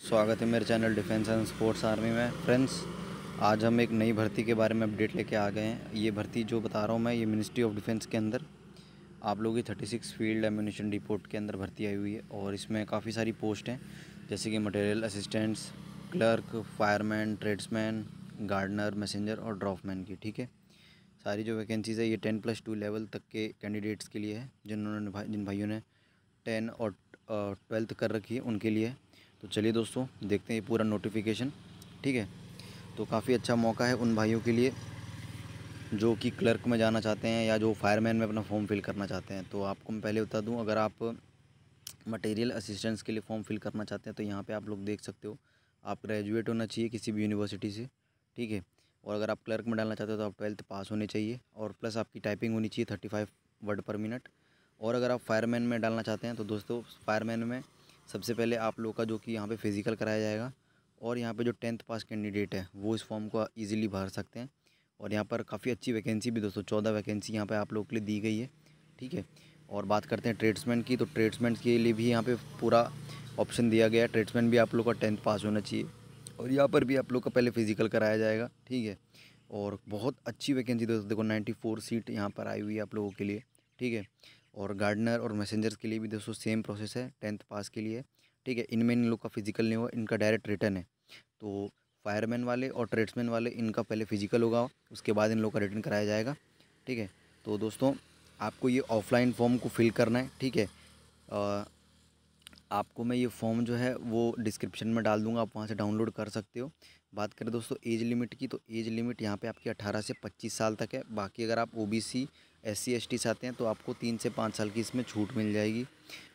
स्वागत है मेरे channel defence and sports army में फ्रेंड्स आज हम एक नई भर्ती के बारे में अपडेट लेके आ गए हैं ये भर्ती जो बता रहा हूँ मैं ये मिनिस्ट्री ऑफ डिफेंस के अंदर आप लोगों की thirty six field ammunition report के अंदर भर्ती आई हुई है और इसमें काफ़ी सारी पोस्ट हैं जैसे कि material assistants clerk fireman tradesman gardener messenger और ड्रॉफमैन की ठीक है सारी जो वैकेंसीज़ है ये टेन प्लस टू लेवल तक के कैंडिडेट्स के लिए है जिन्होंने जिन भाइयों ने टेन और ट्वेल्थ कर रखी है उनके लिए तो चलिए दोस्तों देखते हैं ये पूरा नोटिफिकेशन ठीक है तो काफ़ी अच्छा मौका है उन भाइयों के लिए जो कि क्लर्क में जाना चाहते हैं या जो फायरमैन में अपना फॉर्म फिल करना चाहते हैं तो आपको मैं पहले बता दूं अगर आप मटेरियल असिस्टेंस के लिए फॉर्म फिल करना चाहते हैं तो यहाँ पे आप लोग देख सकते हो आप ग्रेजुएट होना चाहिए किसी भी यूनिवर्सिटी से ठीक है और अगर आप क्लर्क में डालना चाहते हो तो आप ट्वेल्थ पास होने चाहिए और प्लस आपकी टाइपिंग होनी चाहिए thirty five word per minute और अगर आप फायरमैन में डालना चाहते हैं तो दोस्तों फायरमैन में सबसे पहले आप लोग का जो कि यहाँ पे फ़िज़िकल कराया जाएगा और यहाँ पे जो टेंथ पास कैंडिडेट है वो इस फॉर्म को ईजिली भर सकते हैं और यहाँ पर काफ़ी अच्छी वैकेंसी भी दोस्तों चौदह वैकेंसी यहाँ पर आप लोग के लिए दी गई है ठीक है और बात करते हैं ट्रेड्समैन की तो ट्रेड्समैन के लिए भी यहाँ पर पूरा ऑप्शन दिया गया है ट्रेड्समैन भी आप लोग का टेंथ पास होना चाहिए और यहाँ पर भी आप लोग का पहले फ़िज़िकल कराया जाएगा ठीक है और बहुत अच्छी वैकेंसी दोस्तों देखो 94 सीट यहाँ पर आई हुई है आप लोगों के लिए ठीक है और गार्डनर और मैसेंजर्स के लिए भी दोस्तों सेम प्रोसेस है टेंथ पास के लिए ठीक है इनमें इन लोग का फिजिकल नहीं हुआ इनका डायरेक्ट रिटर्न है तो फायरमैन वाले और ट्रेड्समैन वाले इनका पहले फिजिकल होगा उसके बाद इन लोग का रिटर्न कराया जाएगा ठीक है तो दोस्तों आपको ये ऑफलाइन फॉर्म को फिल करना है ठीक है आपको मैं ये फॉर्म जो है वो डिस्क्रिप्शन में डाल दूंगा आप वहाँ से डाउनलोड कर सकते हो बात करें दोस्तों एज लिमिट की तो एज लिमिट यहाँ पे आपकी 18 से 25 साल तक है बाकी अगर आप OBC S C S T आते हैं तो आपको तीन से पाँच साल की इसमें छूट मिल जाएगी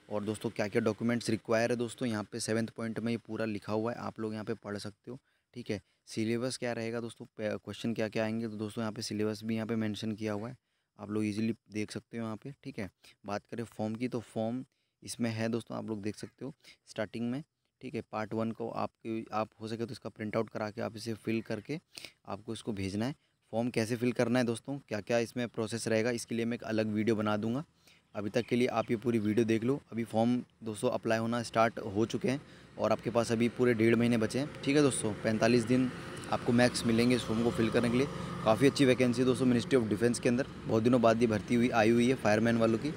और दोस्तों क्या क्या डॉक्यूमेंट्स रिक्वायर है दोस्तों यहाँ पे सेवन्थ पॉइंट में ये पूरा लिखा हुआ है आप लोग यहाँ पे पढ़ सकते हो ठीक है सिलेबस क्या रहेगा दोस्तों क्वेश्चन क्या क्या आएंगे तो दोस्तों यहाँ पे सिलेबस भी यहाँ पे मेंशन किया हुआ है आप लोग इजीली देख सकते हो यहाँ पे ठीक है बात करें फॉर्म की तो फॉर्म इसमें है दोस्तों आप लोग देख सकते हो स्टार्टिंग में ठीक है पार्ट वन को आपके आप हो सके तो इसका प्रिंट आउट करा के आप इसे फिल करके आपको इसको भेजना है फॉर्म कैसे फिल करना है दोस्तों क्या क्या इसमें प्रोसेस रहेगा इसके लिए मैं एक अलग वीडियो बना दूंगा अभी तक के लिए आप ये पूरी वीडियो देख लो अभी फॉर्म दोस्तों अप्लाई होना स्टार्ट हो चुके हैं और आपके पास अभी पूरे डेढ़ महीने बचे हैं ठीक है दोस्तों पैंतालीस दिन आपको मैक्स मिलेंगे इस फॉर्म को फिल करने के लिए काफ़ी अच्छी वैकेंसी है दोस्तों मिनिस्ट्री ऑफ डिफेंस के अंदर बहुत दिनों बाद ये भर्ती हुई आई हुई है फायरमैन वालों की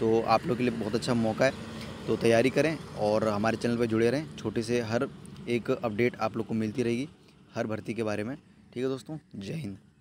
तो आप लोग के लिए बहुत अच्छा मौका है तो तैयारी करें और हमारे चैनल पर जुड़े रहें छोटे से हर एक अपडेट आप लोग को मिलती रहेगी हर भर्ती के बारे में ठीक है दोस्तों जय हिंद